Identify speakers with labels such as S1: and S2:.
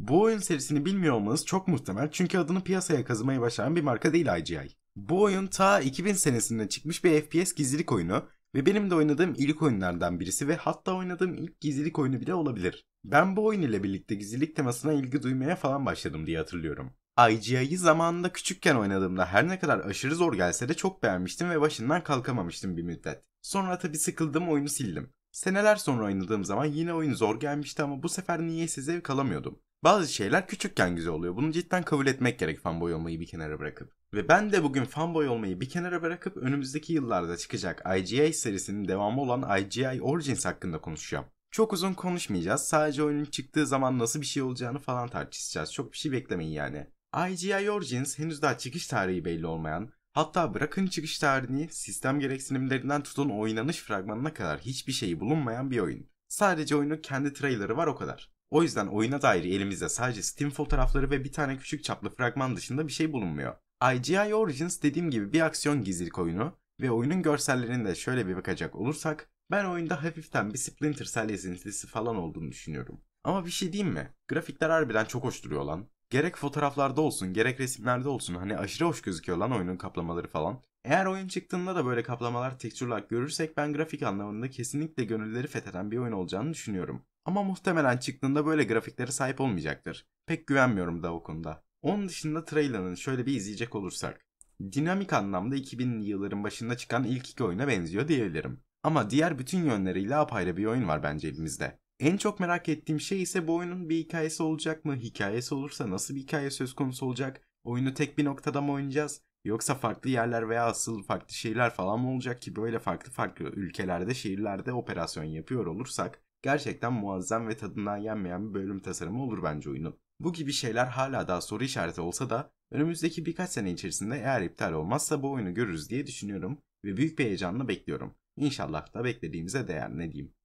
S1: Bu oyun serisini bilmiyor olmanız çok muhtemel çünkü adını piyasaya kazımayı başaran bir marka değil IGI. Bu oyun ta 2000 senesinde çıkmış bir FPS gizlilik oyunu ve benim de oynadığım ilk oyunlardan birisi ve hatta oynadığım ilk gizlilik oyunu bile olabilir. Ben bu oyun ile birlikte gizlilik temasına ilgi duymaya falan başladım diye hatırlıyorum. IGI'yi zamanında küçükken oynadığımda her ne kadar aşırı zor gelse de çok beğenmiştim ve başından kalkamamıştım bir müddet. Sonra tabi sıkıldım oyunu sildim. Seneler sonra oynadığım zaman yine oyun zor gelmişti ama bu sefer niyeyse zevk alamıyordum. Bazı şeyler küçükken güzel oluyor. Bunu cidden kabul etmek gerek fanboy olmayı bir kenara bırakıp. Ve ben de bugün fanboy olmayı bir kenara bırakıp önümüzdeki yıllarda çıkacak IGI serisinin devamı olan IGI Origins hakkında konuşacağım. Çok uzun konuşmayacağız. Sadece oyunun çıktığı zaman nasıl bir şey olacağını falan tartışacağız. Çok bir şey beklemeyin yani. IGI Origins henüz daha çıkış tarihi belli olmayan, Hatta bırakın çıkış tarihini, sistem gereksinimlerinden tutun oynanış fragmanına kadar hiçbir şeyi bulunmayan bir oyun. Sadece oyunun kendi trailerı var o kadar. O yüzden oyuna dair elimizde sadece Steam fotoğrafları ve bir tane küçük çaplı fragman dışında bir şey bulunmuyor. IGI Origins dediğim gibi bir aksiyon gizlilik oyunu ve oyunun görsellerine de şöyle bir bakacak olursak ben oyunda hafiften bir Splinter Cell esintisi falan olduğunu düşünüyorum. Ama bir şey diyeyim mi? Grafikler harbiden çok hoş duruyor lan. Gerek fotoğraflarda olsun gerek resimlerde olsun hani aşırı hoş gözüküyor lan oyunun kaplamaları falan. Eğer oyun çıktığında da böyle kaplamalar tekstür olarak görürsek ben grafik anlamında kesinlikle gönülleri fetheden bir oyun olacağını düşünüyorum. Ama muhtemelen çıktığında böyle grafiklere sahip olmayacaktır. Pek güvenmiyorum da o konuda. Onun dışında trailer'ın şöyle bir izleyecek olursak. Dinamik anlamda 2000'li yılların başında çıkan ilk iki oyuna benziyor diyebilirim. Ama diğer bütün yönleriyle apayrı bir oyun var bence elimizde. En çok merak ettiğim şey ise bu oyunun bir hikayesi olacak mı? Hikayesi olursa nasıl bir hikaye söz konusu olacak? Oyunu tek bir noktada mı oynayacağız? Yoksa farklı yerler veya asıl farklı şehirler falan mı olacak ki böyle farklı farklı ülkelerde, şehirlerde operasyon yapıyor olursak gerçekten muazzam ve tadından yenmeyen bir bölüm tasarımı olur bence oyunun. Bu gibi şeyler hala daha soru işareti olsa da önümüzdeki birkaç sene içerisinde eğer iptal olmazsa bu oyunu görürüz diye düşünüyorum ve büyük bir heyecanla bekliyorum. İnşallah da beklediğimize değer ne diyeyim.